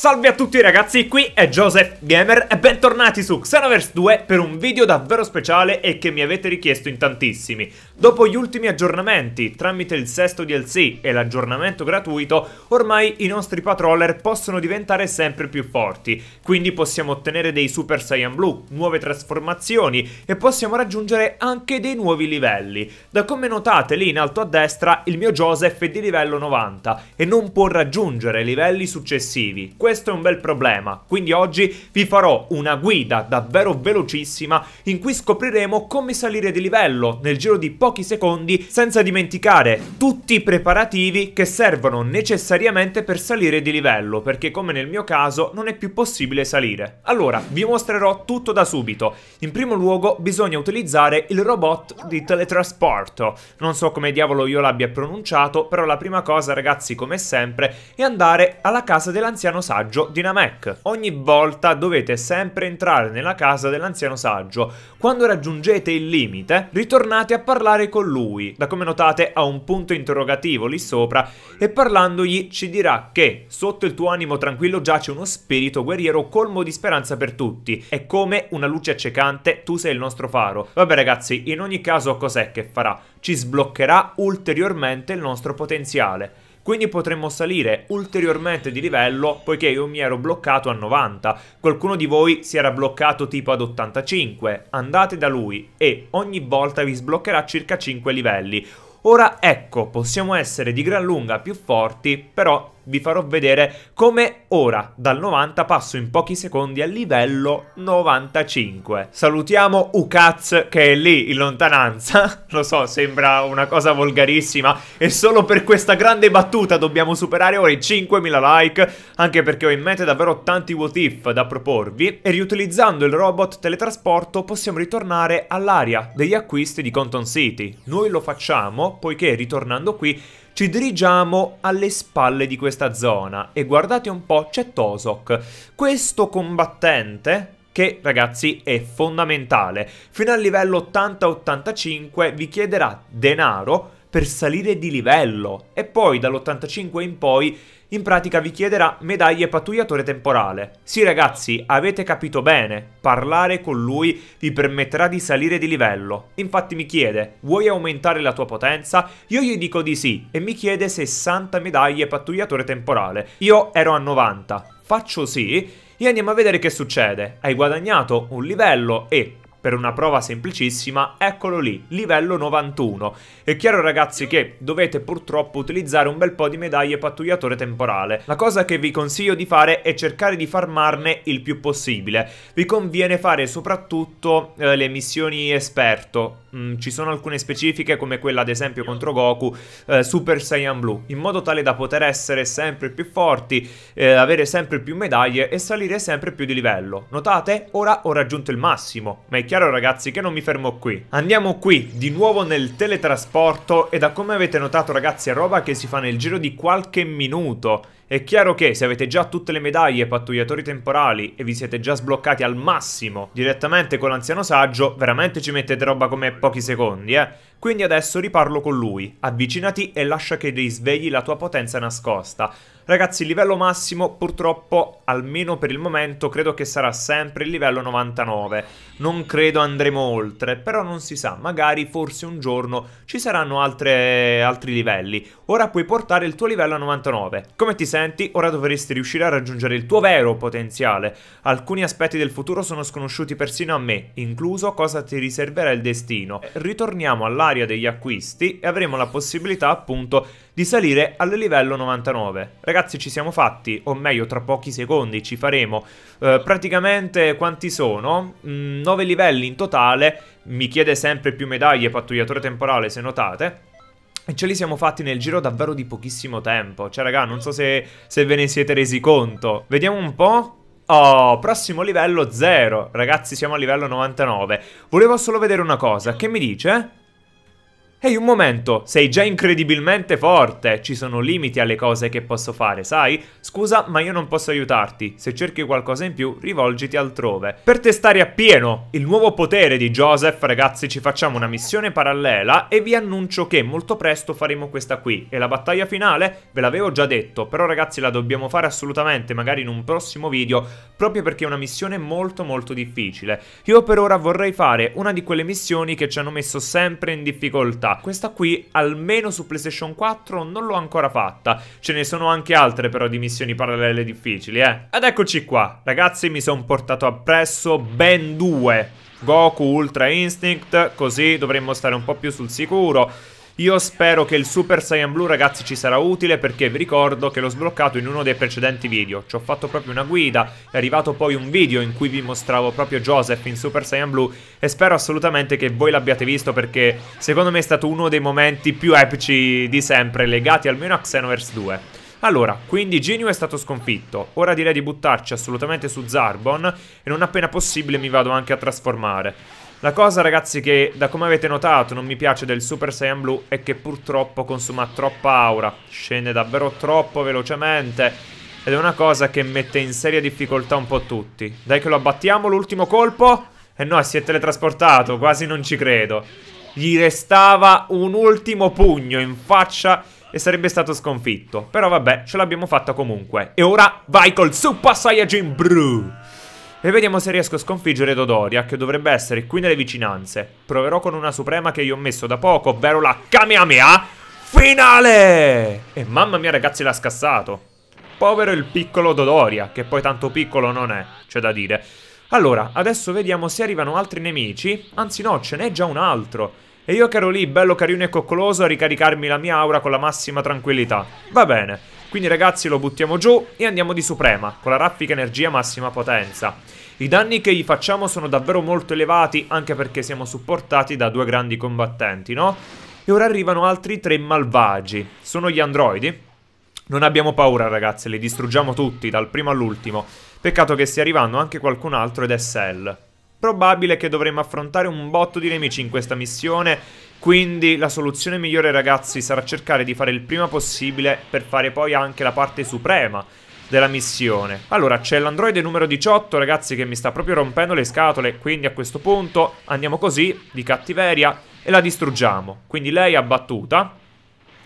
Salve a tutti ragazzi, qui è Joseph Gamer e bentornati su Xenoverse 2 per un video davvero speciale e che mi avete richiesto in tantissimi. Dopo gli ultimi aggiornamenti, tramite il sesto DLC e l'aggiornamento gratuito, ormai i nostri patroller possono diventare sempre più forti, quindi possiamo ottenere dei Super Saiyan Blue, nuove trasformazioni e possiamo raggiungere anche dei nuovi livelli. Da come notate lì in alto a destra, il mio Joseph è di livello 90 e non può raggiungere livelli successivi questo è un bel problema, quindi oggi vi farò una guida davvero velocissima in cui scopriremo come salire di livello nel giro di pochi secondi senza dimenticare tutti i preparativi che servono necessariamente per salire di livello, perché come nel mio caso non è più possibile salire. Allora, vi mostrerò tutto da subito. In primo luogo bisogna utilizzare il robot di teletrasporto. Non so come diavolo io l'abbia pronunciato, però la prima cosa ragazzi come sempre è andare alla casa dell'anziano saggio saggio di Namek. Ogni volta dovete sempre entrare nella casa dell'anziano saggio. Quando raggiungete il limite, ritornate a parlare con lui. Da come notate ha un punto interrogativo lì sopra e parlandogli ci dirà che sotto il tuo animo tranquillo giace uno spirito guerriero colmo di speranza per tutti. È come una luce accecante, tu sei il nostro faro. Vabbè ragazzi, in ogni caso cos'è che farà? Ci sbloccherà ulteriormente il nostro potenziale quindi potremmo salire ulteriormente di livello poiché io mi ero bloccato a 90, qualcuno di voi si era bloccato tipo ad 85, andate da lui e ogni volta vi sbloccherà circa 5 livelli. Ora ecco, possiamo essere di gran lunga più forti, però vi farò vedere come ora dal 90 passo in pochi secondi al livello 95. Salutiamo Ukaz che è lì in lontananza, lo so sembra una cosa volgarissima e solo per questa grande battuta dobbiamo superare ora i 5.000 like anche perché ho in mente davvero tanti what if da proporvi e riutilizzando il robot teletrasporto possiamo ritornare all'area degli acquisti di Conton City. Noi lo facciamo poiché ritornando qui ci dirigiamo alle spalle di questa zona e guardate un po' c'è Tosok. Questo combattente, che ragazzi è fondamentale, fino al livello 80-85 vi chiederà denaro per salire di livello e poi dall'85 in poi in pratica vi chiederà medaglie pattugliatore temporale. Sì ragazzi, avete capito bene, parlare con lui vi permetterà di salire di livello. Infatti mi chiede, vuoi aumentare la tua potenza? Io gli dico di sì e mi chiede 60 medaglie pattugliatore temporale. Io ero a 90. Faccio sì e andiamo a vedere che succede. Hai guadagnato un livello e per una prova semplicissima, eccolo lì, livello 91. È chiaro ragazzi che dovete purtroppo utilizzare un bel po' di medaglie pattugliatore temporale. La cosa che vi consiglio di fare è cercare di farmarne il più possibile. Vi conviene fare soprattutto eh, le missioni esperto, mh, mm, ci sono alcune specifiche come quella ad esempio contro Goku eh, Super Saiyan Blue in modo tale da poter essere sempre più forti, eh, avere sempre più medaglie e salire sempre più di livello. Notate? Ora ho raggiunto il massimo, ma è chiaro ragazzi che non mi fermo qui. Andiamo qui di nuovo nel teletrasporto e da come avete notato ragazzi è roba che si fa nel giro di qualche minuto è chiaro che se avete già tutte le medaglie pattugliatori temporali e vi siete già sbloccati al massimo direttamente con l'anziano saggio, veramente ci mettete roba come pochi secondi, eh. Quindi adesso riparlo con lui. Avvicinati e lascia che risvegli la tua potenza nascosta. Ragazzi, il livello massimo purtroppo, almeno per il momento, credo che sarà sempre il livello 99. Non credo andremo oltre, però non si sa, magari forse un giorno ci saranno altre, altri livelli. Ora puoi portare il tuo livello a 99. Come ti senti? Ora dovresti riuscire a raggiungere il tuo vero potenziale. Alcuni aspetti del futuro sono sconosciuti persino a me, incluso cosa ti riserverà il destino. Ritorniamo alla sommaria degli acquisti e avremo la possibilità appunto di salire al livello 99. Ragazzi ci siamo fatti, o meglio tra pochi secondi ci faremo eh, praticamente quanti sono? Mm, 9 livelli in totale, mi chiede sempre più medaglie pattugliatore temporale se notate. E ce li siamo fatti nel giro davvero di pochissimo tempo. Cioè, raga, non so se, se ve ne siete resi conto. Vediamo un po'. Oh, prossimo livello 0. Ragazzi, siamo a livello 99. Volevo solo vedere una cosa. Che mi dice? Ehi, un momento, sei già incredibilmente forte, ci sono limiti alle cose che posso fare, sai? Scusa, ma io non posso aiutarti, se cerchi qualcosa in più rivolgiti altrove. Per testare appieno il nuovo potere di Joseph, ragazzi, ci facciamo una missione parallela e vi annuncio che molto presto faremo questa qui. E la battaglia finale, ve l'avevo già detto, però ragazzi la dobbiamo fare assolutamente, magari in un prossimo video, proprio perché è una missione molto molto difficile. Io per ora vorrei fare una di quelle missioni che ci hanno messo sempre in difficoltà realtà questa qui, almeno su PlayStation 4, non l'ho ancora fatta. Ce ne sono anche altre però di missioni parallele difficili, eh. Ed eccoci qua. Ragazzi, mi sono portato appresso ben due. Goku Ultra Instinct, così dovremmo stare un po' più sul sicuro. Io spero che il Super Saiyan Blue ragazzi ci sarà utile perché vi ricordo che l'ho sbloccato in uno dei precedenti video. Ci ho fatto proprio una guida, è arrivato poi un video in cui vi mostravo proprio Joseph in Super Saiyan Blue e spero assolutamente che voi l'abbiate visto perché secondo me è stato uno dei momenti più epici di sempre legati almeno a Xenoverse 2. Allora, quindi Genio è stato sconfitto, ora direi di buttarci assolutamente su Zarbon e non appena possibile mi vado anche a trasformare. La cosa ragazzi che da come avete notato non mi piace del Super Saiyan Blue è che purtroppo consuma troppa aura, scende davvero troppo velocemente ed è una cosa che mette in seria difficoltà un po' tutti. Dai che lo abbattiamo, l'ultimo colpo e eh no, si è teletrasportato, quasi non ci credo. Gli restava un ultimo pugno in faccia e sarebbe stato sconfitto. Però vabbè, ce l'abbiamo fatta comunque. E ora vai col Super Saiyajin Blue! E vediamo se riesco a sconfiggere Dodoria, che dovrebbe essere qui nelle vicinanze. Proverò con una suprema che io ho messo da poco, ovvero la Kamehameha finale! E mamma mia ragazzi l'ha scassato. Povero il piccolo Dodoria, che poi tanto piccolo non è, c'è da dire. Allora, adesso vediamo se arrivano altri nemici. Anzi no, ce n'è già un altro. E io che ero lì, bello carino e coccoloso, a ricaricarmi la mia aura con la massima tranquillità. Va bene. Quindi ragazzi lo buttiamo giù e andiamo di Suprema, con la raffica energia massima potenza. I danni che gli facciamo sono davvero molto elevati, anche perché siamo supportati da due grandi combattenti, no? E ora arrivano altri tre malvagi. Sono gli androidi, non abbiamo paura ragazzi, li distruggiamo tutti, dal primo all'ultimo. Peccato che stia arrivando anche qualcun altro ed è Cell. Probabile che dovremmo affrontare un botto di nemici in questa missione quindi la soluzione migliore ragazzi sarà cercare di fare il prima possibile per fare poi anche la parte suprema della missione. Allora, c'è l'androide numero 18, ragazzi, che mi sta proprio rompendo le scatole, quindi a questo punto andiamo così, di cattiveria, e la distruggiamo. Quindi lei è abbattuta,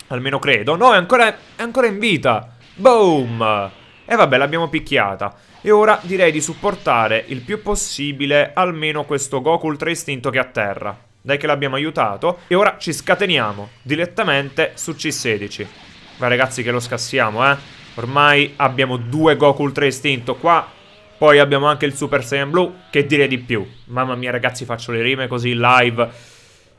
almeno credo. No, è ancora, è ancora in vita! Boom! E vabbè, l'abbiamo picchiata. E ora direi di supportare il più possibile almeno questo Goku Ultra Istinto che è a terra. Dai che l'abbiamo aiutato. E ora ci scateniamo direttamente su C16. Ma ragazzi che lo scassiamo, eh. Ormai abbiamo due Goku Ultra Istinto qua. Poi abbiamo anche il Super Saiyan Blue. Che dire di più? Mamma mia ragazzi faccio le rime così live.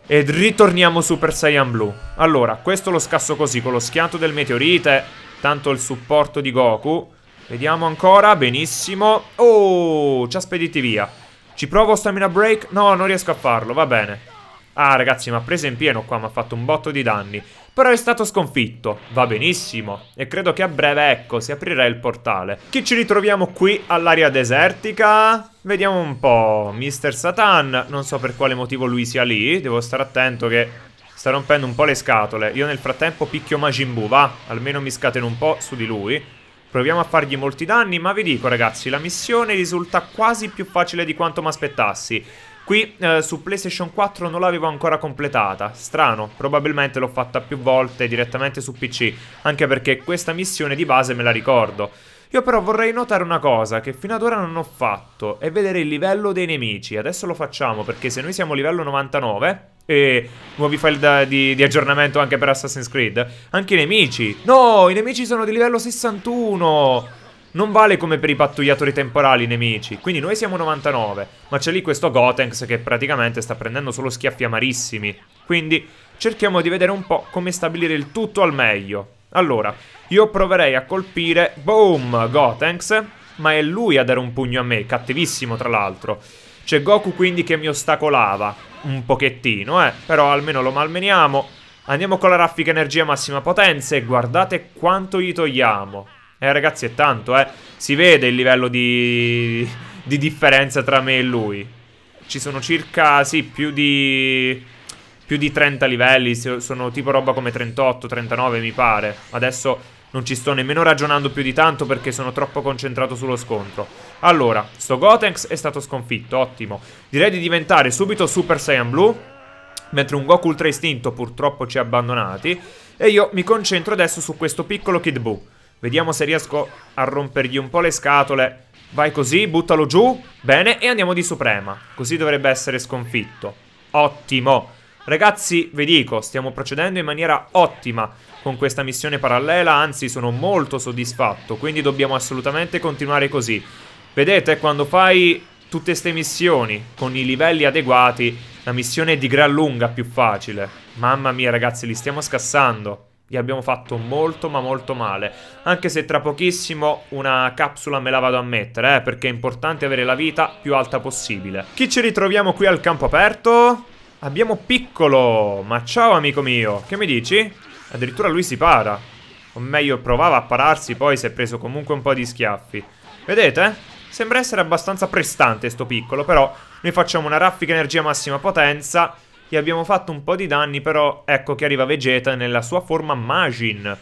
Ed ritorniamo Super Saiyan Blue. Allora, questo lo scasso così, con lo schianto del meteorite. Tanto il supporto di Goku. Vediamo ancora, benissimo. Oh, ci ha spediti via. Ci provo stamina break? No, non riesco a farlo, va bene. Ah ragazzi mi ha preso in pieno qua, mi ha fatto un botto di danni. Però è stato sconfitto, va benissimo. E credo che a breve, ecco, si aprirà il portale. Che ci ritroviamo qui all'area desertica? Vediamo un po'. Mister Satan, non so per quale motivo lui sia lì. Devo stare attento che sta rompendo un po' le scatole. Io nel frattempo picchio Majin Buu, va. Almeno mi scateno un po' su di lui. Proviamo a fargli molti danni, ma vi dico ragazzi, la missione risulta quasi più facile di quanto mi aspettassi. Qui eh, su PlayStation 4 non l'avevo ancora completata, strano, probabilmente l'ho fatta più volte direttamente su PC, anche perché questa missione di base me la ricordo. Io però vorrei notare una cosa che fino ad ora non ho fatto, è vedere il livello dei nemici. Adesso lo facciamo perché se noi siamo livello 99 e nuovi file da, di, di, aggiornamento anche per Assassin's Creed, anche i nemici. No, i nemici sono di livello 61 non vale come per i pattugliatori temporali nemici. Quindi noi siamo 99, ma c'è lì questo Gotenks che praticamente sta prendendo solo schiaffi amarissimi. Quindi cerchiamo di vedere un po' come stabilire il tutto al meglio. Allora, io proverei a colpire, boom, Gotenks, ma è lui a dare un pugno a me, cattivissimo tra l'altro. C'è Goku quindi che mi ostacolava, un pochettino, eh, però almeno lo malmeniamo. Andiamo con la raffica energia massima potenza e guardate quanto gli togliamo. Eh ragazzi è tanto eh Si vede il livello di, di differenza tra me e lui Ci sono circa, sì, più di, più di 30 livelli Sono tipo roba come 38, 39 mi pare Adesso non ci sto nemmeno ragionando più di tanto perché sono troppo concentrato sullo scontro. Allora, sto Gotenks è stato sconfitto, ottimo. Direi di diventare subito Super Saiyan Blue, mentre un Goku Ultra Istinto purtroppo ci ha abbandonati. E io mi concentro adesso su questo piccolo Kid Buu. Vediamo se riesco a rompergli un po' le scatole. Vai così, buttalo giù. Bene, e andiamo di Suprema. Così dovrebbe essere sconfitto. Ottimo. Ragazzi, vi dico, stiamo procedendo in maniera ottima con questa missione parallela, anzi sono molto soddisfatto, quindi dobbiamo assolutamente continuare così. Vedete, quando fai tutte queste missioni con i livelli adeguati, la missione è di gran lunga più facile. Mamma mia, ragazzi, li stiamo scassando. Gli abbiamo fatto molto ma molto male Anche se tra pochissimo una capsula me la vado a mettere eh, Perché è importante avere la vita più alta possibile Chi ci ritroviamo qui al campo aperto? Abbiamo Piccolo Ma ciao amico mio Che mi dici? Addirittura lui si para O meglio provava a pararsi Poi si è preso comunque un po' di schiaffi Vedete? Sembra essere abbastanza prestante sto piccolo Però noi facciamo una raffica energia massima potenza gli abbiamo fatto un po' di danni, però ecco che arriva Vegeta nella sua forma Magin.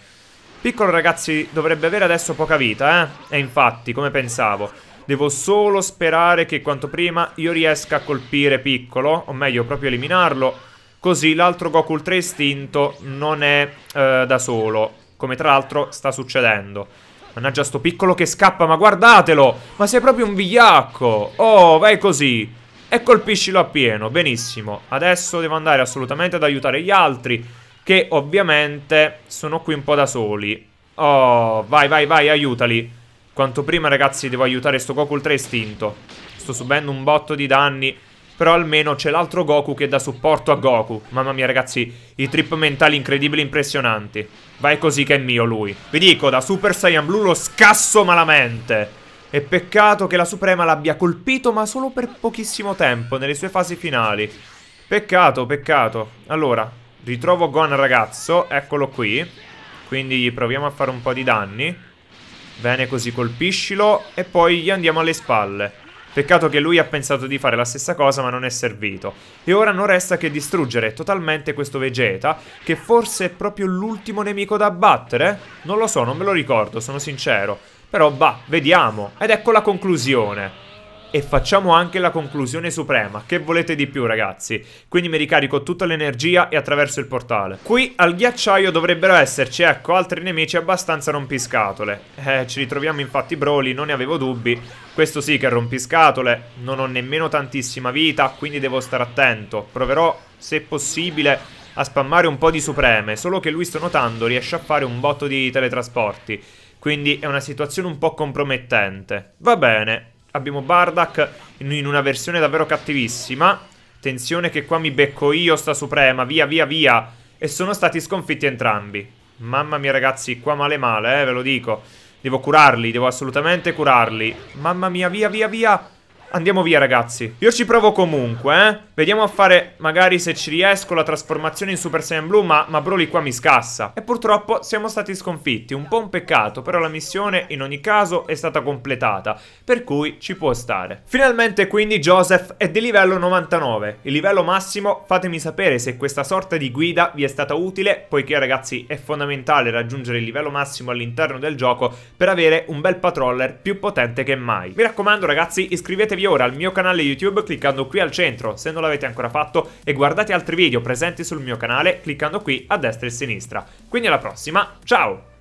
Piccolo ragazzi dovrebbe avere adesso poca vita, eh? E infatti, come pensavo, devo solo sperare che quanto prima io riesca a colpire Piccolo, o meglio proprio eliminarlo, così l'altro Goku Ultra Istinto non è eh, da solo, come tra l'altro sta succedendo. Mannaggia sto piccolo che scappa, ma guardatelo! Ma sei proprio un vigliacco! Oh, vai così! e colpiscilo appieno. benissimo. Adesso devo andare assolutamente ad aiutare gli altri, che ovviamente sono qui un po' da soli. Oh, vai, vai, vai, aiutali. Quanto prima, ragazzi, devo aiutare sto Goku ultra estinto. Sto subendo un botto di danni, però almeno c'è l'altro Goku che dà supporto a Goku. Mamma mia, ragazzi, i trip mentali incredibili, impressionanti. Vai così che è mio lui. Vi dico, da Super Saiyan Blue lo scasso malamente. E peccato che la Suprema l'abbia colpito ma solo per pochissimo tempo, nelle sue fasi finali. Peccato, peccato. Allora, ritrovo Gon ragazzo, eccolo qui. Quindi proviamo a fare un po' di danni. Bene così, colpiscilo e poi gli andiamo alle spalle. Peccato che lui ha pensato di fare la stessa cosa ma non è servito. E ora non resta che distruggere totalmente questo Vegeta, che forse è proprio l'ultimo nemico da abbattere? Non lo so, non me lo ricordo, sono sincero. Però va, vediamo. Ed ecco la conclusione. E facciamo anche la conclusione suprema. Che volete di più, ragazzi? Quindi mi ricarico tutta l'energia e attraverso il portale. Qui al ghiacciaio dovrebbero esserci, ecco, altri nemici abbastanza rompiscatole. Eh, ci ritroviamo infatti Broly, non ne avevo dubbi. Questo sì che è rompiscatole. Non ho nemmeno tantissima vita, quindi devo stare attento. Proverò, se possibile, a spammare un po' di supreme. Solo che lui sto notando riesce a fare un botto di teletrasporti. Quindi è una situazione un po' compromettente. Va bene, abbiamo Bardak in una versione davvero cattivissima. Attenzione che qua mi becco io sta suprema, via via via. E sono stati sconfitti entrambi. Mamma mia ragazzi, qua male male, eh, ve lo dico. Devo curarli, devo assolutamente curarli. Mamma mia, via via via andiamo via ragazzi Io ci provo comunque eh? Vediamo a fare magari se ci riesco la trasformazione in Super Saiyan Blue ma, ma Broly qua mi scassa E purtroppo siamo stati sconfitti Un po' un peccato però la missione in ogni caso è stata completata Per cui ci può stare Finalmente quindi Joseph è di livello 99 Il livello massimo fatemi sapere se questa sorta di guida vi è stata utile Poiché ragazzi è fondamentale raggiungere il livello massimo all'interno del gioco Per avere un bel patroller più potente che mai Mi raccomando ragazzi iscrivetevi iscrivervi ora al mio canale YouTube cliccando qui al centro se non l'avete ancora fatto e guardate altri video presenti sul mio canale cliccando qui a destra e a sinistra. Quindi alla prossima, ciao!